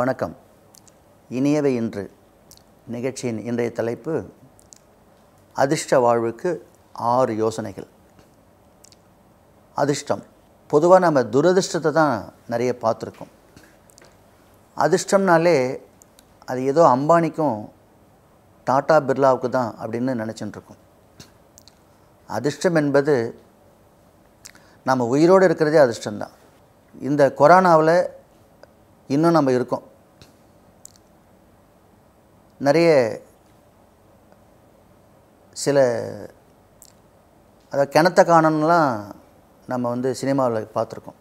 வணக்கம் இனியவை இன்று நிகழ்ச்சியின் இன்றைய தலைப்பு அதிர்ஷ்ட வாழ்வுக்கு ஆறு யோசனைகள் அதிர்ஷ்டம் பொதுவாக நம்ம துரதிர்ஷ்டத்தை தான் நிறைய பார்த்துருக்கோம் அதிர்ஷ்டம்னாலே அது ஏதோ அம்பானிக்கும் டாட்டா பிர்லாவுக்கு தான் அப்படின்னு நினச்சிட்டுருக்கோம் அதிர்ஷ்டம் என்பது நம்ம உயிரோடு இருக்கிறதே அதிர்ஷ்டம்தான் இந்த கொரோனாவில் இன்னும் நம்ம இருக்கோம் நிறைய சில அதாவது கிணத்த காணணும்லாம் நம்ம வந்து சினிமாவில் பார்த்துருக்கோம்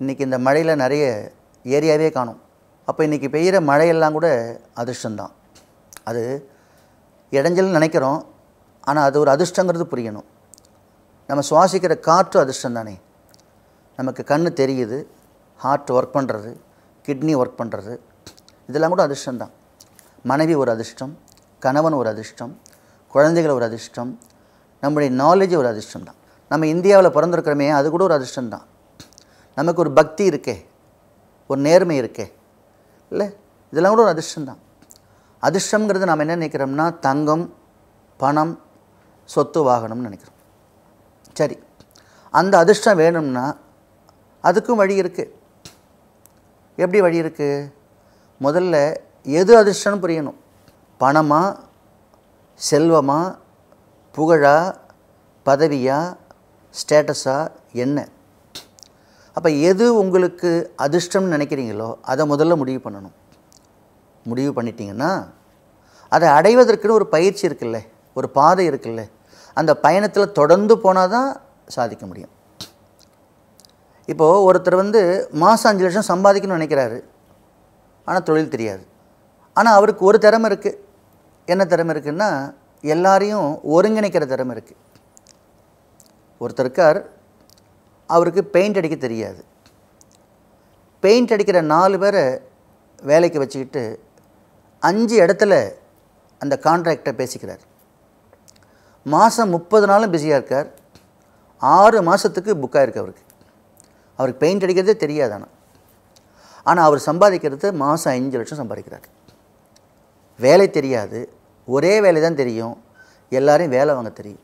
இன்றைக்கி இந்த மழையில் நிறைய ஏரியாவே காணும் அப்போ இன்றைக்கி பெய்கிற மழையெல்லாம் கூட அதிர்ஷ்டந்தான் அது இடைஞ்சல் நினைக்கிறோம் ஆனால் அது ஒரு அதிர்ஷ்டங்கிறது புரியணும் நம்ம சுவாசிக்கிற காற்று அதிர்ஷ்டம் தானே நமக்கு கண் தெரியுது ஹார்ட் ஒர்க் பண்ணுறது கிட்னி ஒர்க் பண்ணுறது இதெல்லாம் கூட அதிர்ஷ்டந்தான் மனைவி ஒரு அதிர்ஷ்டம் கணவன் ஒரு அதிர்ஷ்டம் குழந்தைகள் ஒரு அதிர்ஷ்டம் நம்முடைய நாலேஜ் ஒரு அதிர்ஷ்டம் தான் நம்ம இந்தியாவில் பிறந்திருக்கிறோமே அது கூட ஒரு அதிர்ஷ்டம் தான் நமக்கு ஒரு பக்தி இருக்கே ஒரு நேர்மை இருக்கே இல்லை இதெல்லாம் கூட ஒரு அதிர்ஷ்டம் தான் அதிர்ஷ்டங்கிறது நாம் என்ன நினைக்கிறோம்னா தங்கம் பணம் சொத்து வாகனம்னு நினைக்கிறோம் சரி அந்த அதிர்ஷ்டம் வேணும்னா அதுக்கும் வழி இருக்குது எப்படி வழி இருக்குது முதல்ல எது அதிர்ஷ்டம்னு புரியணும் பணமா செல்வமா புகழா பதவியா ஸ்டேட்டஸா என்ன அப்போ எது உங்களுக்கு அதிர்ஷ்டம்னு நினைக்கிறீங்களோ அதை முதல்ல முடிவு பண்ணணும் முடிவு பண்ணிட்டீங்கன்னா அதை அடைவதற்குன்னு ஒரு பயிற்சி இருக்குல்ல ஒரு பாதை இருக்குல்ல அந்த பயணத்தில் தொடர்ந்து போனால் தான் சாதிக்க முடியும் இப்போது ஒருத்தர் வந்து மாதம் அஞ்சு லட்சம் சம்பாதிக்கணும்னு நினைக்கிறாரு ஆனால் தொழில் தெரியாது ஆனால் அவருக்கு ஒரு திறமை இருக்குது என்ன திறமை இருக்குதுன்னா எல்லாரையும் ஒருங்கிணைக்கிற திறமை இருக்குது ஒருத்தர் இருக்கார் அவருக்கு பெயிண்ட் அடிக்க தெரியாது பெயிண்ட் அடிக்கிற நாலு பேரை வேலைக்கு வச்சுக்கிட்டு அஞ்சு இடத்துல அந்த கான்ட்ராக்டை பேசிக்கிறார் மாதம் முப்பது நாளும் பிஸியாக இருக்கார் ஆறு மாதத்துக்கு புக்காக இருக்குது அவருக்கு அவருக்கு பெயிண்ட் அடிக்கிறதே தெரியாது ஆனால் ஆனால் அவர் சம்பாதிக்கிறது மாதம் அஞ்சு லட்சம் சம்பாதிக்கிறார் வேலை தெரியாது ஒரே வேலை தான் தெரியும் எல்லோரையும் வேலை வாங்க தெரியும்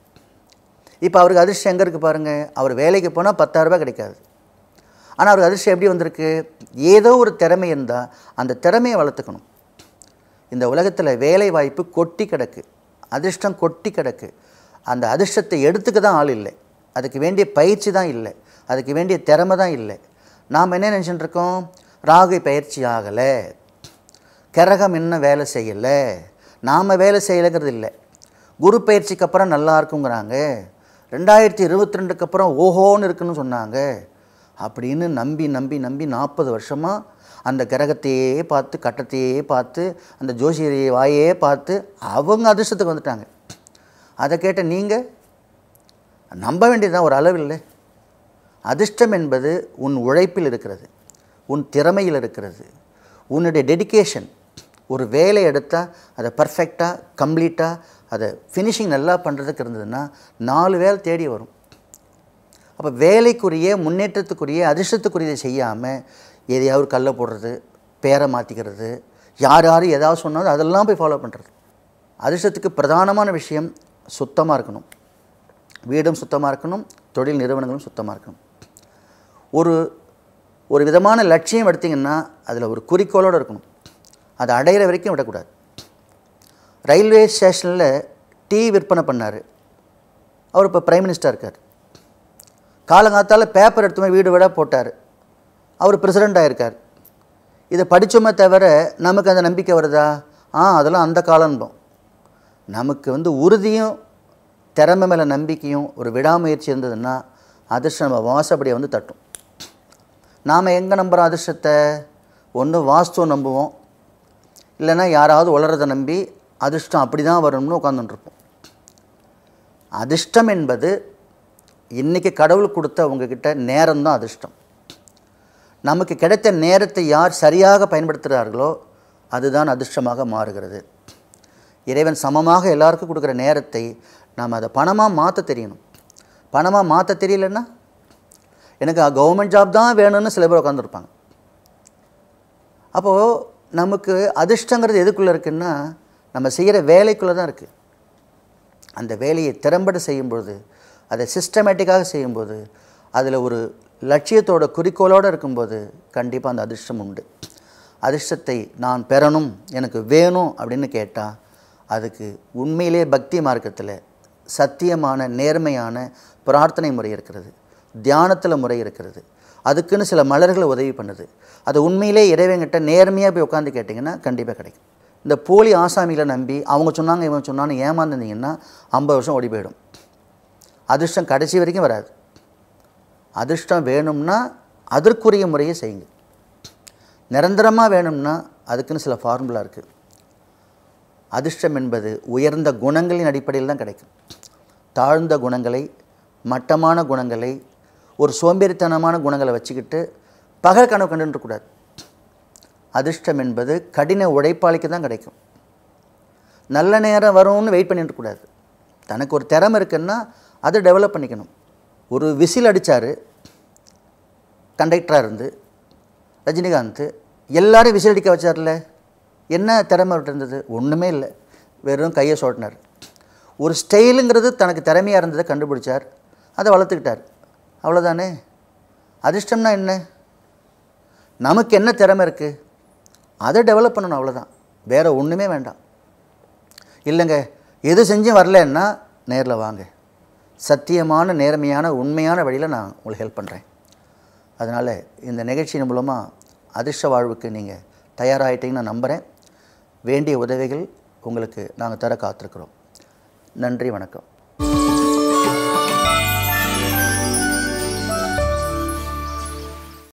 இப்போ அவருக்கு அதிர்ஷ்டம் எங்கே இருக்குது பாருங்கள் அவர் வேலைக்கு போனால் பத்தாயிரரூபா கிடைக்காது ஆனால் அவருக்கு அதிர்ஷ்டம் எப்படி வந்திருக்கு ஏதோ ஒரு திறமை இருந்தால் அந்த திறமையை வளர்த்துக்கணும் இந்த உலகத்தில் வேலை வாய்ப்பு கொட்டி கிடக்கு அதிர்ஷ்டம் கொட்டி கிடக்கு அந்த அதிர்ஷ்டத்தை எடுத்துக்க தான் ஆள் இல்லை அதுக்கு வேண்டிய பயிற்சி தான் இல்லை அதுக்கு வேண்டிய திறமை தான் இல்லை நாம் என்ன நினச்சிட்டு இருக்கோம் ராகு பயிற்சி ஆகலை கிரகம் என்ன வேலை செய்யலை நாம் வேலை செய்யலைங்கிறது இல்லை குரு பயிற்சிக்கு அப்புறம் நல்லா இருக்குங்கிறாங்க ரெண்டாயிரத்தி இருபத்தி ரெண்டுக்கு அப்புறம் ஓஹோன்னு இருக்குன்னு சொன்னாங்க அப்படின்னு நம்பி நம்பி நம்பி நாற்பது வருஷமாக அந்த கிரகத்தையே பார்த்து கட்டத்தையே பார்த்து அந்த ஜோசியரையே வாயே பார்த்து அவங்க அதிர்ஷ்டத்துக்கு வந்துட்டாங்க அதை கேட்ட நீங்கள் நம்ப வேண்டியதுதான் ஒரு அளவில்லை அதிர்ஷ்டம் என்பது உன் உழைப்பில் இருக்கிறது உன் திறமையில் இருக்கிறது உன்னுடைய டெடிக்கேஷன் ஒரு வேலை எடுத்தால் அதை பர்ஃபெக்டாக கம்ப்ளீட்டாக அதை ஃபினிஷிங் நல்லா பண்ணுறதுக்கு இருந்ததுன்னா நாலு வேலை தேடி வரும் அப்போ வேலைக்குரிய முன்னேற்றத்துக்குரிய அதிர்ஷ்டத்துக்குரியதை செய்யாமல் எதையாவது கல்லை போடுறது பேரை மாற்றிக்கிறது யார் யார் ஏதாவது சொன்னாலும் அதெல்லாம் போய் ஃபாலோ பண்ணுறது அதிர்ஷ்டத்துக்கு பிரதானமான விஷயம் சுத்தமாக இருக்கணும் வீடும் சுத்தமாக இருக்கணும் தொழில் நிறுவனங்களும் சுத்தமாக இருக்கணும் ஒரு ஒரு விதமான லட்சியம் எடுத்திங்கன்னா அதில் ஒரு குறிக்கோளோடு இருக்கணும் அதை அடையிற வரைக்கும் விடக்கூடாது ரயில்வே ஸ்டேஷனில் டீ விற்பனை பண்ணார் அவர் இப்போ ப்ரைம் மினிஸ்டர் இருக்கார் காலங்காத்தால் பேப்பர் எடுத்துமே வீடு விட போட்டார் அவர் பிரசிடெண்ட் ஆகிருக்கார் இதை படித்தோமே தவிர நமக்கு அந்த நம்பிக்கை வருதா ஆ அதெல்லாம் அந்த காலன்பம் நமக்கு வந்து உறுதியும் திறமை மேலே நம்பிக்கையும் ஒரு விடாமுயற்சி இருந்ததுன்னா அதிர்ஷ்டம் நம்ம வாசப்படியை வந்து தட்டும் நாம் எங்கே நம்புகிறோம் அதிர்ஷ்டத்தை ஒன்று வாஸ்துவம் நம்புவோம் இல்லைன்னா யாராவது வளரதை நம்பி அதிர்ஷ்டம் அப்படி தான் வரணும்னு உட்காந்துட்டுருப்போம் அதிர்ஷ்டம் என்பது இன்றைக்கி கடவுள் கொடுத்த உங்ககிட்ட நேரம் தான் அதிர்ஷ்டம் நமக்கு கிடைத்த நேரத்தை யார் சரியாக பயன்படுத்துகிறார்களோ அதுதான் அதிர்ஷ்டமாக மாறுகிறது இறைவன் சமமாக எல்லாருக்கும் கொடுக்குற நேரத்தை நாம் அதை பணமாக மாற்ற தெரியணும் பணமாக மாற்ற தெரியலன்னா எனக்கு கவர்மெண்ட் ஜாப் தான் வேணும்னு சில பேர் உட்காந்துருப்பாங்க அப்போது நமக்கு அதிர்ஷ்டங்கிறது எதுக்குள்ளே இருக்குன்னா நம்ம செய்கிற வேலைக்குள்ளே தான் இருக்குது அந்த வேலையை திறம்பட செய்யும்போது அதை சிஸ்டமேட்டிக்காக செய்யும்போது அதில் ஒரு லட்சியத்தோட குறிக்கோளோடு இருக்கும்போது கண்டிப்பாக அந்த அதிர்ஷ்டம் உண்டு அதிர்ஷ்டத்தை நான் பெறணும் எனக்கு வேணும் அப்படின்னு கேட்டால் அதுக்கு உண்மையிலே பக்தி மார்க்கத்தில் சத்தியமான நேர்மையான பிரார்த்தனை முறை இருக்கிறது தியானத்தில் முறை இருக்கிறது அதுக்குன்னு சில மலர்களை உதவி பண்ணுது அது உண்மையிலே இறைவங்கிட்ட நேர்மையாக போய் உட்காந்து கேட்டிங்கன்னா கண்டிப்பாக கிடைக்கும் இந்த போலி ஆசாமிகளை நம்பி அவங்க சொன்னாங்க இவங்க சொன்னான்னு ஏமாந்துருந்தீங்கன்னா ஐம்பது வருஷம் ஓடி போயிடும் அதிர்ஷ்டம் கடைசி வரைக்கும் வராது அதிர்ஷ்டம் வேணும்னா அதற்குரிய முறையை செய்யுங்க நிரந்தரமாக வேணும்னா அதுக்குன்னு சில ஃபார்முலா இருக்குது அதிர்ஷ்டம் என்பது உயர்ந்த குணங்களின் அடிப்படையில் தான் கிடைக்கும் தாழ்ந்த குணங்களை மட்டமான குணங்களை ஒரு சோம்பேறித்தனமான குணங்களை வச்சுக்கிட்டு பகல் கனவு கண்டுன்றக்கூடாது அதிர்ஷ்டம் என்பது கடின உழைப்பாளிக்கு தான் கிடைக்கும் நல்ல நேரம் வரும்னு வெயிட் கூடாது தனக்கு ஒரு திறமை இருக்குன்னா அதை டெவலப் பண்ணிக்கணும் ஒரு விசில் அடித்தார் கண்டக்டராக இருந்து ரஜினிகாந்த் எல்லாரும் விசில் அடிக்க வச்சார்ல என்ன திறமை இருந்தது ஒன்றுமே இல்லை வெறும் கையை சோட்டினார் ஒரு ஸ்டைலுங்கிறது தனக்கு திறமையாக இருந்ததை கண்டுபிடிச்சார் அதை வளர்த்துக்கிட்டார் அவ்வளோதானே அதிர்ஷ்டம்னா என்ன நமக்கு என்ன திறமை இருக்குது அதை டெவலப் பண்ணணும் அவ்வளோதான் வேறு ஒன்றுமே வேண்டாம் இல்லைங்க எது செஞ்சும் வரலன்னா நேரில் வாங்க சத்தியமான நேர்மையான உண்மையான வழியில் நான் உங்களுக்கு ஹெல்ப் பண்ணுறேன் அதனால் இந்த நிகழ்ச்சியின் மூலமாக அதிர்ஷ்ட வாழ்வுக்கு நீங்கள் தயாராகிட்டீங்கன்னு நான் நம்புகிறேன் வேண்டிய உதவிகள் உங்களுக்கு நாங்கள் தர காத்திருக்கிறோம் நன்றி வணக்கம்